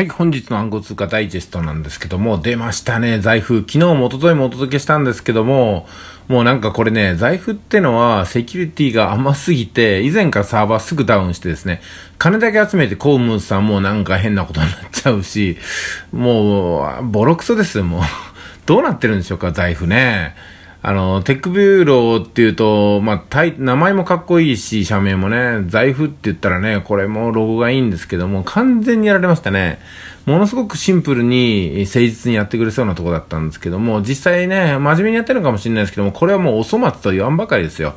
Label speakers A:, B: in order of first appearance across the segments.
A: はい、本日の暗号通貨ダイジェストなんですけども、出ましたね、財布。昨日もおとといもお届けしたんですけども、もうなんかこれね、財布ってのはセキュリティが甘すぎて、以前からサーバーすぐダウンしてですね、金だけ集めてコームさんもなんか変なことになっちゃうし、もう、ボロクソですよ、もう。どうなってるんでしょうか、財布ね。あの、テックビューローっていうと、まあ、名前もかっこいいし、社名もね、財布って言ったらね、これもロゴがいいんですけども、完全にやられましたね。ものすごくシンプルに誠実にやってくれそうなとこだったんですけども、実際ね、真面目にやってるのかもしれないですけども、これはもうお粗末と言わんばかりですよ。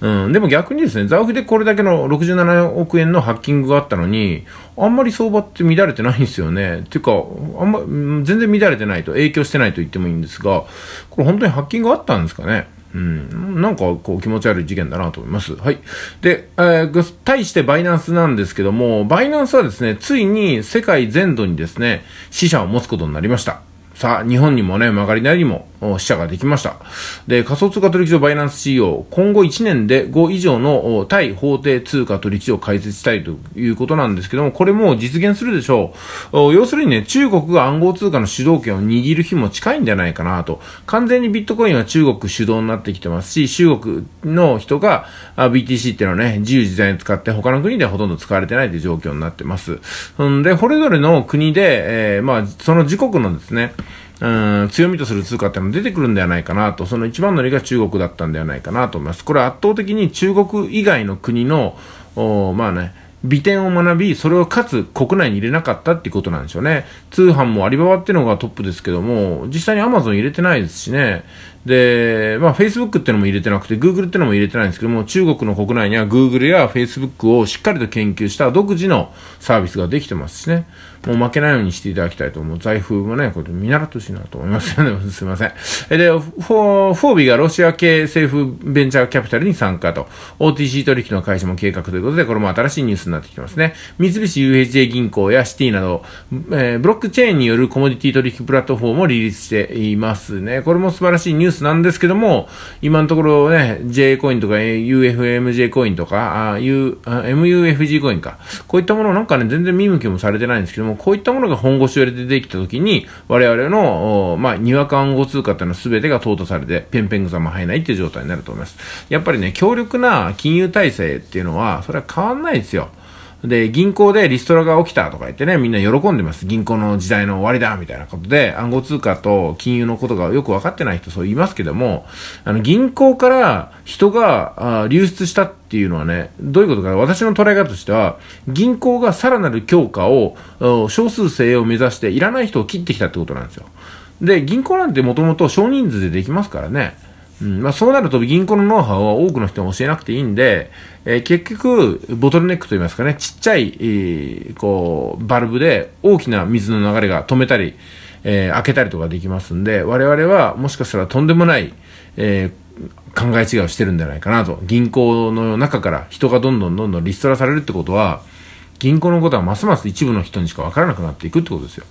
A: うん、でも逆にですね、ザウフでこれだけの67億円のハッキングがあったのに、あんまり相場って乱れてないんですよね。ていうか、あんま、全然乱れてないと、影響してないと言ってもいいんですが、これ本当にハッキングあったんですかねうん、なんかこう気持ち悪い事件だなと思います。はい。で、えー、対してバイナンスなんですけども、バイナンスはですね、ついに世界全土にですね、死者を持つことになりました。さあ、日本にもね、曲がりなりにも死者ができました。で、仮想通貨取引所バイナンス CEO、今後1年で5以上の対法定通貨取引所を開設したいということなんですけども、これも実現するでしょう。要するにね、中国が暗号通貨の主導権を握る日も近いんじゃないかなと。完全にビットコインは中国主導になってきてますし、中国の人が BTC っていうのはね、自由自在に使って他の国ではほとんど使われてないという状況になってます。んで、これぞれの国で、えー、まあ、その自国のですね、うん強みとする通貨っていうのが出てくるんではないかなと、その一番乗りが中国だったんではないかなと思います。これは圧倒的に中国以外の国の、まあね、美点を学び、それをかつ国内に入れなかったっていうことなんでしょうね。通販もアリババっていうのがトップですけども、実際にアマゾン入れてないですしね。で、まあ、Facebook っていうのも入れてなくて、Google っていうのも入れてないんですけども、中国の国内には Google や Facebook をしっかりと研究した独自のサービスができてますしね、もう負けないようにしていただきたいと思う。財布もね、これ見習ってほしいなと思いますよね。すいません。で、フォービーがロシア系政府ベンチャーキャピタルに参加と、OTC 取引の開始も計画ということで、これも新しいニュースになってきてますね。三菱 u h j 銀行やシティなど、えー、ブロックチェーンによるコモディティ取引プラットフォームをリリースしていますね。これも素晴らしいニューススなんですけども、今のところね、J コインとか UFMJ コインとか、あ MUFG コインか。こういったものなんかね、全然見向きもされてないんですけども、こういったものが本腰を入れてできたときに、我々の、まあ、にわか暗号通貨っていうのは全てが淘汰されて、ペンペングさも入らないっていう状態になると思います。やっぱりね、強力な金融体制っていうのは、それは変わんないですよ。で、銀行でリストラが起きたとか言ってね、みんな喜んでます。銀行の時代の終わりだみたいなことで、暗号通貨と金融のことがよく分かってない人、そう言いますけども、あの、銀行から人があ流出したっていうのはね、どういうことか、私の捉え方としては、銀行がさらなる強化を、少数制を目指して、いらない人を切ってきたってことなんですよ。で、銀行なんてもともと少人数でできますからね。うんまあ、そうなると銀行のノウハウは多くの人に教えなくていいんで、えー、結局、ボトルネックといいますかね、ちっちゃい、えー、こうバルブで大きな水の流れが止めたり、えー、開けたりとかできますんで、我々はもしかしたらとんでもない、え考え違いをしてるんじゃないかなと。銀行の中から人がどんどんどんどんリストラされるってことは、銀行のことはますます一部の人にしかわからなくなっていくってことですよ。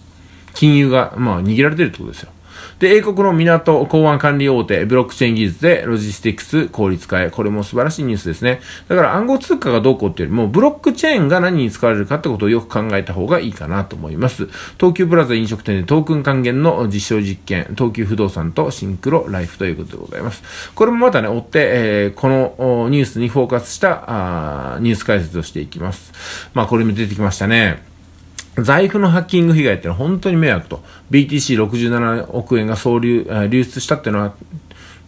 A: 金融が、まあ、握られてるってことですよ。で、英国の港港湾管理大手、ブロックチェーン技術でロジスティックス効率化へ。これも素晴らしいニュースですね。だから暗号通貨がどうこうっていうよりも、ブロックチェーンが何に使われるかってことをよく考えた方がいいかなと思います。東急プラザ飲食店でトークン還元の実証実験、東急不動産とシンクロライフということでございます。これもまたね、追って、えー、このニュースにフォーカスしたあニュース解説をしていきます。まあ、これも出てきましたね。財布のハッキング被害ってのは本当に迷惑と BTC67 億円が総流流出したっていうのは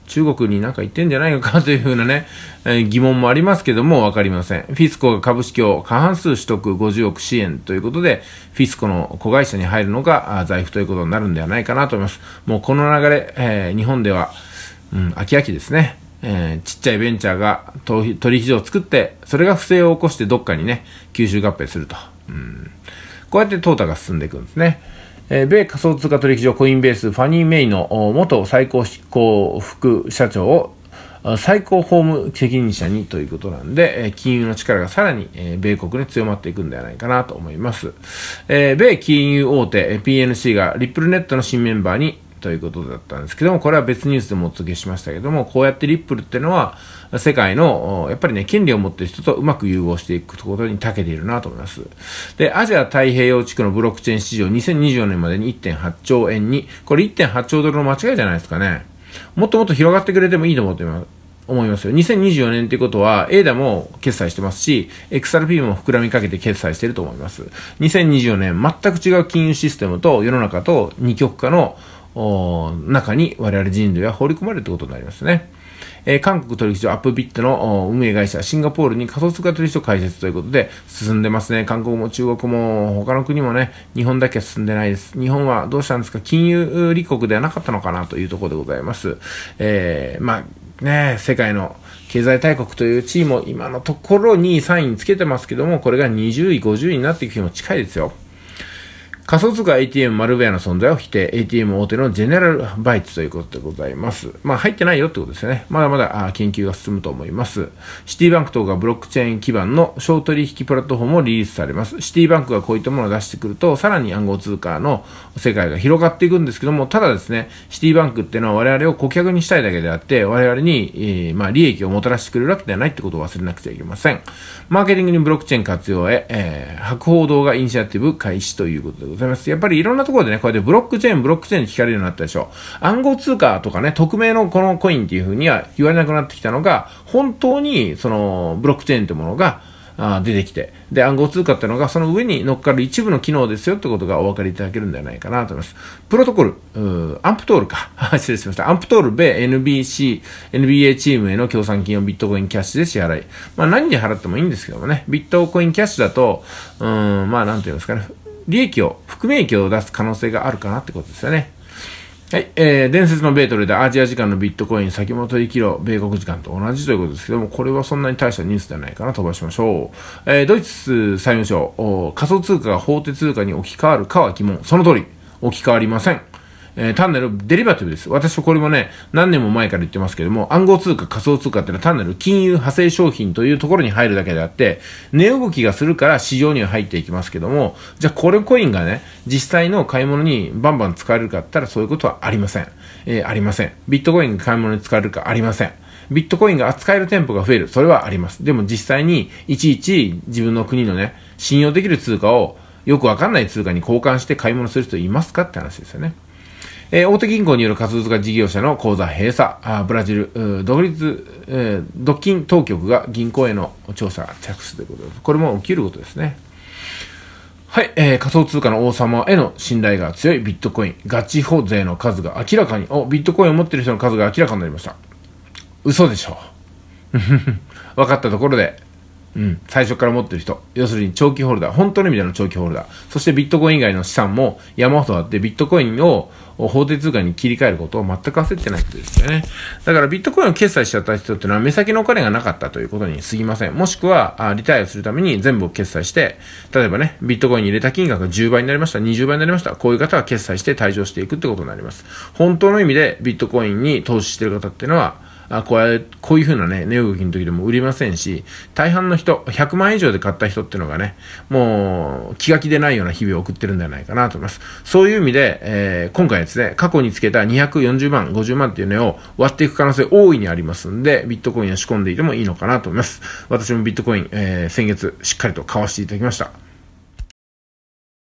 A: 中国になんか言ってんじゃないのかというふうなね、え疑問もありますけどもわかりません。フィスコが株式を過半数取得50億支援ということで、フィスコの子会社に入るのが財布ということになるんではないかなと思います。もうこの流れ、えー、日本では、うん、秋きですね。えー、ちっちゃいベンチャーが取引所を作って、それが不正を起こしてどっかにね、吸収合併すると。うんこうやって淘汰が進んでいくんですね。えー、米仮想通貨取引所コインベースファニー・メイの元最高執行副社長を最高法務責任者にということなんで、金融の力がさらに米国に強まっていくんではないかなと思います。米金融大手 PNC がリップルネットの新メンバーにということだったんですけども、これは別ニュースでもお届けしましたけども、こうやってリップルっていうのは、世界の、やっぱりね、権利を持っている人とうまく融合していくことに長けているなと思います。で、アジア太平洋地区のブロックチェーン市場、2024年までに1.8兆円に、これ1.8兆ドルの間違いじゃないですかね。もっともっと広がってくれてもいいと思っています。思いますよ。2024年っいうことは、ADA も決済してますし、XRP も膨らみかけて決済してると思います。2024年、全く違う金融システムと世の中と二極化の中に我々人類は放り込まれるということになりますね。えー、韓国取引所アップビットの運営会社、シンガポールに仮想通貨取引所開設ということで、進んでますね。韓国も中国も他の国もね、日本だけは進んでないです。日本はどうしたんですか金融立国ではなかったのかなというところでございます。えー、まあ、ね、世界の経済大国という地位も今のところ2位、3位につけてますけども、これが20位、50位になっていく日も近いですよ。仮想通貨 ATM マルウェアの存在を否定、ATM 大手のジェネラルバイツということでございます。まあ、入ってないよってことですよね。まだまだ研究が進むと思います。シティバンク等がブロックチェーン基盤の小取引プラットフォームをリリースされます。シティバンクがこういったものを出してくると、さらに暗号通貨の世界が広がっていくんですけども、ただですね、シティバンクっていうのは我々を顧客にしたいだけであって、我々に、えー、まあ、利益をもたらしてくれるわけではないってことを忘れなくちゃいけません。マーケティングにブロックチェーン活用へ、えー、博報堂がイニシアティブ開始ということでございます。ございます。やっぱりいろんなところでね、こうやってブロックチェーン、ブロックチェーン聞かれるようになったでしょ。暗号通貨とかね、匿名のこのコインっていうふうには言われなくなってきたのが、本当にそのブロックチェーンってものが、あ出てきて、で、暗号通貨ってのがその上に乗っかる一部の機能ですよってことがお分かりいただけるんではないかなと思います。プロトコル、アンプトールか。失礼しました。アンプトール米 NBC、NBA チームへの協賛金をビットコインキャッシュで支払い。まあ何で払ってもいいんですけどもね、ビットコインキャッシュだと、うん、まあなんて言うんですかね、利益を、含み益を出す可能性があるかなってことですよね。はい、えー、伝説の米トルでアジア時間のビットコイン先物取引量、米国時間と同じということですけども、これはそんなに大したニュースではないかな、飛ばしましょう。えー、ドイツ債務省、仮想通貨が法定通貨に置き換わるかは疑問。その通り、置き換わりません。えー、単なるデリバティブです。私これもね、何年も前から言ってますけども、暗号通貨、仮想通貨ってのは単なる金融派生商品というところに入るだけであって、値動きがするから市場には入っていきますけども、じゃあこれコインがね、実際の買い物にバンバン使えるかって言ったらそういうことはありません。えー、ありません。ビットコインが買い物に使えるかありません。ビットコインが扱える店舗が増える。それはあります。でも実際に、いちいち自分の国のね、信用できる通貨を、よくわかんない通貨に交換して買い物する人いますかって話ですよね。えー、大手銀行による仮想通貨事業者の口座閉鎖、あブラジル、独立、えー、独禁当局が銀行への調査着手ということです。これも起きることですね。はい、えー、仮想通貨の王様への信頼が強いビットコイン、ガチ保税の数が明らかに、お、ビットコインを持っている人の数が明らかになりました。嘘でしょう。分かったところで、うん、最初から持ってる人要するに長期ホルダー本当の意味での長期ホルダーそしてビットコイン以外の資産も山ほどあってビットコインを法定通貨に切り替えることを全く焦ってないことですよねだからビットコインを決済しちゃった人っていうのは目先のお金がなかったということに過ぎませんもしくはリタイアするために全部を決済して例えばねビットコインに入れた金額が10倍になりました20倍になりましたこういう方は決済して退場していくってことになります本当の意味でビットコインに投資してる方っていうのはあこうこういう風なね、値動きの時でも売りませんし、大半の人、100万以上で買った人っていうのがね、もう気が気でないような日々を送ってるんじゃないかなと思います。そういう意味で、えー、今回ですね、過去につけた240万、50万っていう値を割っていく可能性大いにありますんで、ビットコインを仕込んでいてもいいのかなと思います。私もビットコイン、えー、先月しっかりと買わせていただきました。